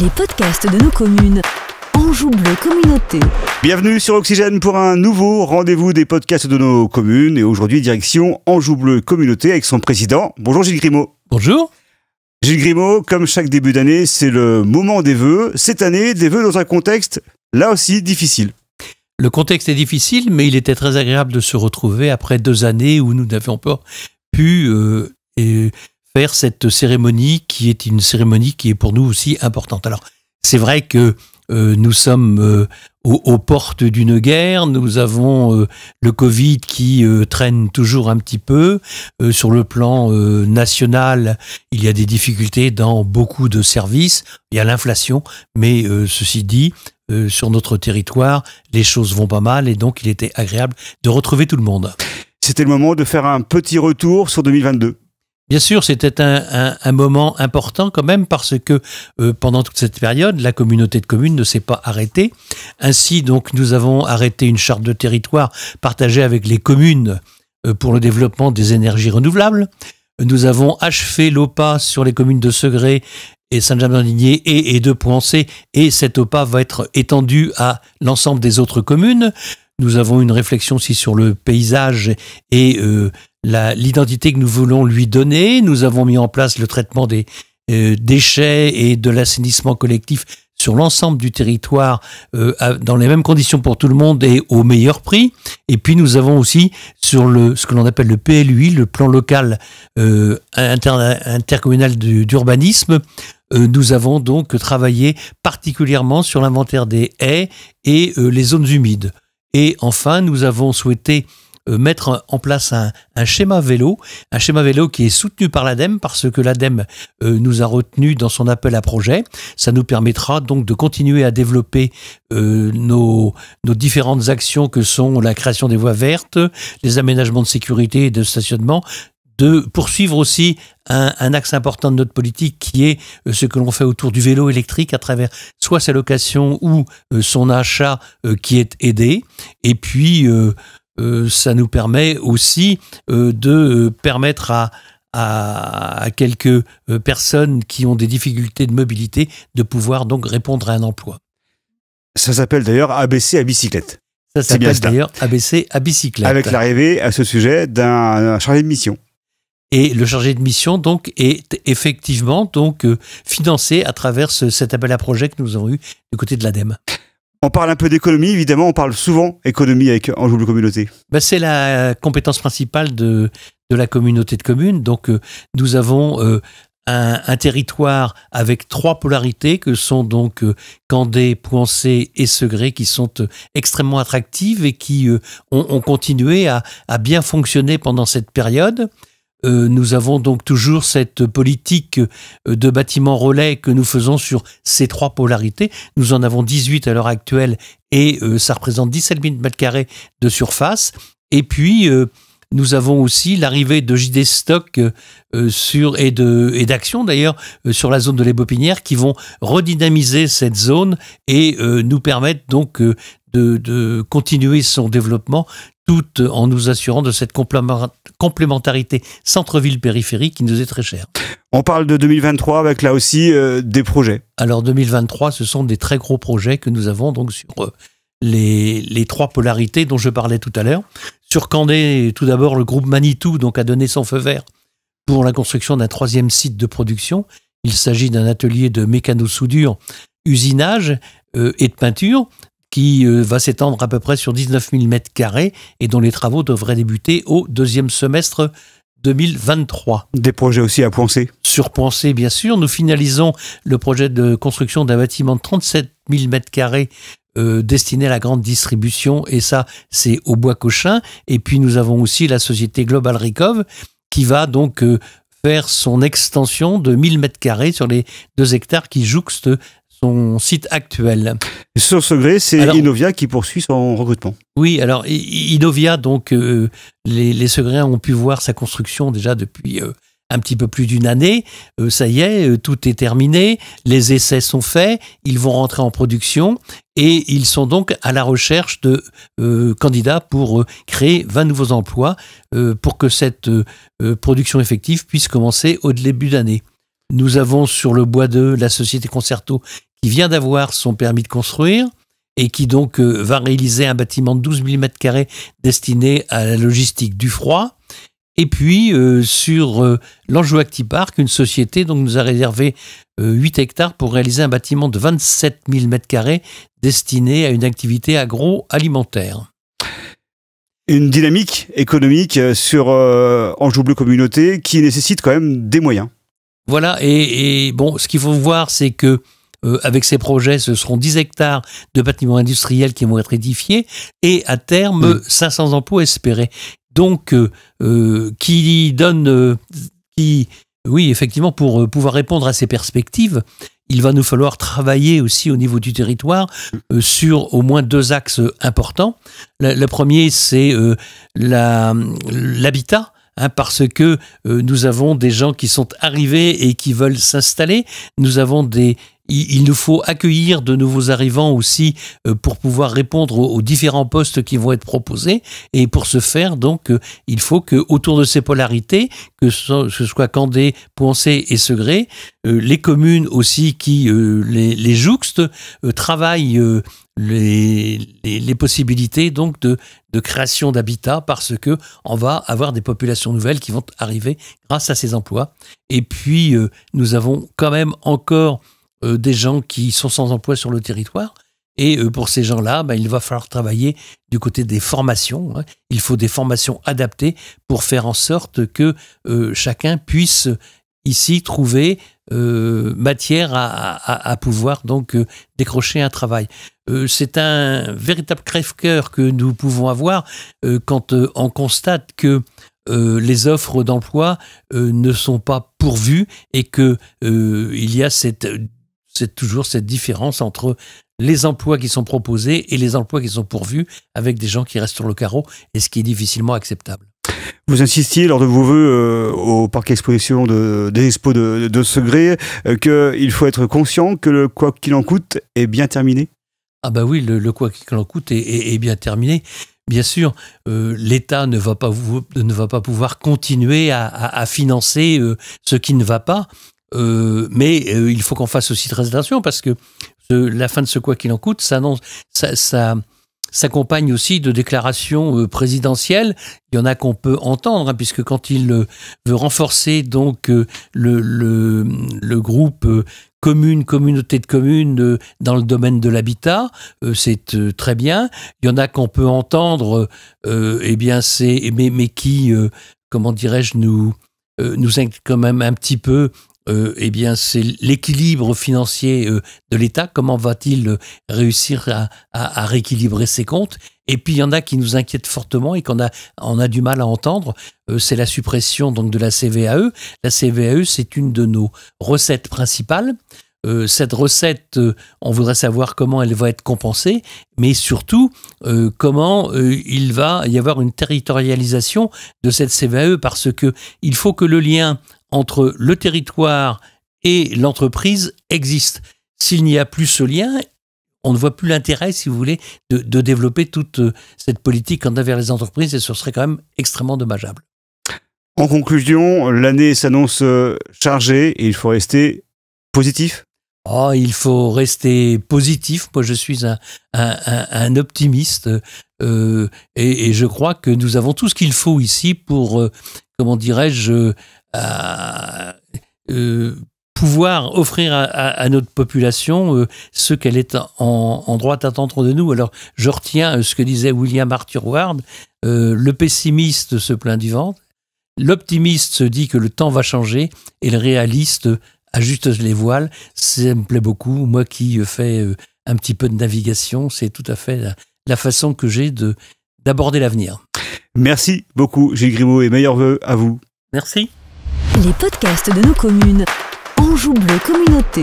Les podcasts de nos communes. Anjou Bleu Communauté. Bienvenue sur Oxygène pour un nouveau rendez-vous des podcasts de nos communes. Et aujourd'hui, direction Anjou Bleu Communauté avec son président. Bonjour Gilles Grimaud. Bonjour. Gilles Grimaud, comme chaque début d'année, c'est le moment des vœux. Cette année, des vœux dans un contexte là aussi difficile. Le contexte est difficile, mais il était très agréable de se retrouver après deux années où nous n'avions pas pu euh, faire cette cérémonie qui est une cérémonie qui est pour nous aussi importante. Alors, c'est vrai que euh, nous sommes euh, aux, portes d'une guerre, nous avons euh, le Covid qui traîne toujours un petit peu. sur le plan national, il y a des difficultés dans beaucoup de services, il y a l'inflation, mais ceci dit, sur notre territoire, les choses vont pas mal et donc il était agréable de retrouver tout le monde. C'était le moment de faire un petit retour sur 2022. Bien sûr, c'était un, moment important quand même parce que euh, pendant toute cette période, la communauté de communes ne s'est pas arrêtée. Ainsi, donc, nous avons arrêté une charte de territoire partagée avec les communes euh, pour le développement des énergies renouvelables. Nous avons achevé l'OPA sur les communes de Segré et Saint-Germain-Ligné et, de Poincé, et cette OPA va être étendue à l'ensemble des autres communes. Nous avons une réflexion aussi sur le paysage et euh, l'identité que nous voulons lui donner. Nous avons mis en place le traitement des euh, déchets et de l'assainissement collectif sur l'ensemble du territoire euh, dans les mêmes conditions pour tout le monde et au meilleur prix. Et puis nous avons aussi sur le ce que l'on appelle le PLUI, le plan local euh, intercommunal d'urbanisme. nous avons donc travaillé particulièrement sur l'inventaire des haies et les zones humides. Et enfin, nous avons souhaité euh, mettre en place un, schéma vélo, un schéma vélo qui est soutenu par l'ADEME parce que l'ADEME euh, nous a retenu dans son appel à projet. Ça nous permettra donc de continuer à développer euh, nos, nos différentes actions que sont la création des voies vertes, les aménagements de sécurité et de stationnement, de poursuivre aussi un, axe important de notre politique qui est ce que l'on fait autour du vélo électrique à travers soit sa location ou son achat qui est aidé. Et puis, euh, ça nous permet aussi euh, de euh, permettre à, à, quelques personnes qui ont des difficultés de mobilité de pouvoir donc répondre à un emploi. Ça s'appelle d'ailleurs ABC à bicyclette. Ça s'appelle d'ailleurs ABC à bicyclette. Avec l'arrivée à ce sujet d'un chargé de mission. Et le chargé de mission donc est effectivement donc financé à travers cet appel à projet que nous avons eu du côté de l'ADEME. On parle un peu d'économie, évidemment, on parle souvent économie avec Anjou de Communauté. Bah, c'est la compétence principale de, de la communauté de communes. Donc, euh, nous avons euh, un, un, territoire avec trois polarités que sont donc euh, Candé, Poincé et Segré, qui sont extrêmement attractives et qui ont, ont, continué à, à, bien fonctionner pendant cette période. Euh, nous avons donc toujours cette politique euh, de bâtiment relais que nous faisons sur ces trois polarités. Nous en avons 18 à l'heure actuelle et euh, ça représente 17 000 m2 de surface. Et puis, nous avons aussi l'arrivée de JD Stock sur, et d'Action d'ailleurs sur la zone de l'Ébopinière qui vont redynamiser cette zone et nous permettre donc de, de, continuer son développement tout en nous assurant de cette complémentarité centre-ville-périphérie qui nous est très chère. On parle de 2023 avec là aussi euh, des projets. Alors 2023, ce sont des très gros projets que nous avons donc sur euh, les, trois polarités dont je parlais tout à l'heure. Sur Candé, tout d'abord, le groupe Manitou donc, a donné son feu vert pour la construction d'un troisième site de production. Il s'agit d'un atelier de mécano-soudure, usinage euh, et de peinture qui euh, va s'étendre à peu près sur 19 000 mètres carrés et dont les travaux devraient débuter au deuxième semestre 2023. Des projets aussi à Poincé Sur Poincé, bien sûr. Nous finalisons le projet de construction d'un bâtiment de 37 000 mètres carrés euh, destiné à la grande distribution, et ça, c'est au Bois Cochin. Et puis, nous avons aussi la société Global Recov, qui va donc euh, faire son extension de 1000 mètres carrés sur les deux hectares qui jouxtent son site actuel. Sur ce c'est Inovia qui poursuit son recrutement. Oui, alors Inovia, donc euh, les, les ont pu voir sa construction déjà depuis euh, un petit peu plus d'une année. Euh, ça y est, tout est terminé, les essais sont faits, ils vont rentrer en production et ils sont donc à la recherche de candidats pour créer 20 nouveaux emplois pour que cette production effective puisse commencer au début d'année. Nous avons sur le bois de la société Concerto qui vient d'avoir son permis de construire et qui donc euh, va réaliser un bâtiment de 12 000 m2 destiné à la logistique du froid. Et puis euh, sur euh, l'Anjou Actipark, une société donc, nous a réservé 8 hectares pour réaliser un bâtiment de 27 000 m2 destiné à une activité agroalimentaire une dynamique économique sur Anjou Bleu Communauté qui nécessite quand même des moyens. Voilà, et, et bon, ce qu'il faut voir, c'est que euh, avec ces projets, ce seront 10 hectares de bâtiments industriels qui vont être édifiés et à terme 500 mm. emplois espérés. Donc, euh, euh, qui donne, qui, oui, effectivement, pour pouvoir répondre à ces perspectives, il va nous falloir travailler aussi au niveau du territoire sur au moins deux axes importants. Le, premier, c'est l'habitat. Hein, parce que nous avons des gens qui sont arrivés et qui veulent s'installer. Nous avons des, il, nous faut accueillir de nouveaux arrivants aussi euh, pour pouvoir répondre aux, différents postes qui vont être proposés. Et pour ce faire, donc, euh, il faut que autour de ces polarités, que ce, soit Candé, Poncé et Segré, euh, les communes aussi qui les, les, jouxtent travaillent les, les, possibilités donc de, création d'habitat parce que on va avoir des populations nouvelles qui vont arriver grâce à ces emplois. Et puis nous avons quand même encore euh, des gens qui sont sans emploi sur le territoire. Et euh, pour ces gens-là, bah, il va falloir travailler du côté des formations. Hein. Il faut des formations adaptées pour faire en sorte que euh, chacun puisse ici trouver matière à, pouvoir donc décrocher un travail. C'est un véritable crève-cœur que nous pouvons avoir quand on constate que les offres d'emploi ne sont pas pourvues et que il y a cette c'est toujours cette différence entre les emplois qui sont proposés et les emplois qui sont pourvus avec des gens qui restent sur le carreau et ce qui est difficilement acceptable. Vous insistiez lors de vos voeux euh, au parc exposition de, des expos de, de Segré euh, qu'il faut être conscient que le quoi qu'il en coûte est bien terminé. Ah bah oui, le, quoi qu'il en coûte est, bien terminé. Bien sûr, euh, l'État ne, va pas, ne va pas pouvoir continuer à financer ce qui ne va pas. Euh, mais euh, il faut qu'on fasse aussi très attention parce que la fin de ce quoi qu'il en coûte s'annonce, ça, s'accompagne aussi de déclarations euh, présidentielles. Il y en a qu'on peut entendre, hein, puisque quand il veut renforcer donc le, le, le groupe commune, communauté de communes dans le domaine de l'habitat, c'est très bien. Il y en a qu'on peut entendre, eh bien c'est mais, mais qui, comment dirais-je, nous nous quand même un petit peu euh, eh bien, c'est l'équilibre financier euh, de l'État. Comment va-t-il euh, réussir à, rééquilibrer ses comptes Et puis, il y en a qui nous inquiètent fortement et qu'on a, on a du mal à entendre. c'est la suppression donc de la CVAE. La CVAE, c'est une de nos recettes principales. cette recette, on voudrait savoir comment elle va être compensée, mais surtout comment il va y avoir une territorialisation de cette CVAE, parce que il faut que le lien entre le territoire et l'entreprise existe. S'il n'y a plus ce lien, on ne voit plus l'intérêt, si vous voulez, de, développer toute euh, cette politique envers les entreprises et ce serait quand même extrêmement dommageable. En conclusion, l'année s'annonce euh, chargée et il faut rester positif Oh, il faut rester positif. Moi, je suis un, optimiste euh, et, je crois que nous avons tout ce qu'il faut ici pour, comment dirais-je, à euh, euh, pouvoir offrir à, notre population euh, ce qu'elle est en, droit d'attendre de nous. Alors, je retiens ce que disait William Arthur Ward, le pessimiste se plaint du vent, l'optimiste se dit que le temps va changer, et le réaliste ajuste les voiles. Ça me plaît beaucoup, moi qui fais un petit peu de navigation, c'est tout à fait la, façon que j'ai de d'aborder l'avenir. Merci beaucoup Gilles Grimaud et meilleurs voeux à vous. Merci. Les podcasts de nos communes. Anjou Bleu Communauté.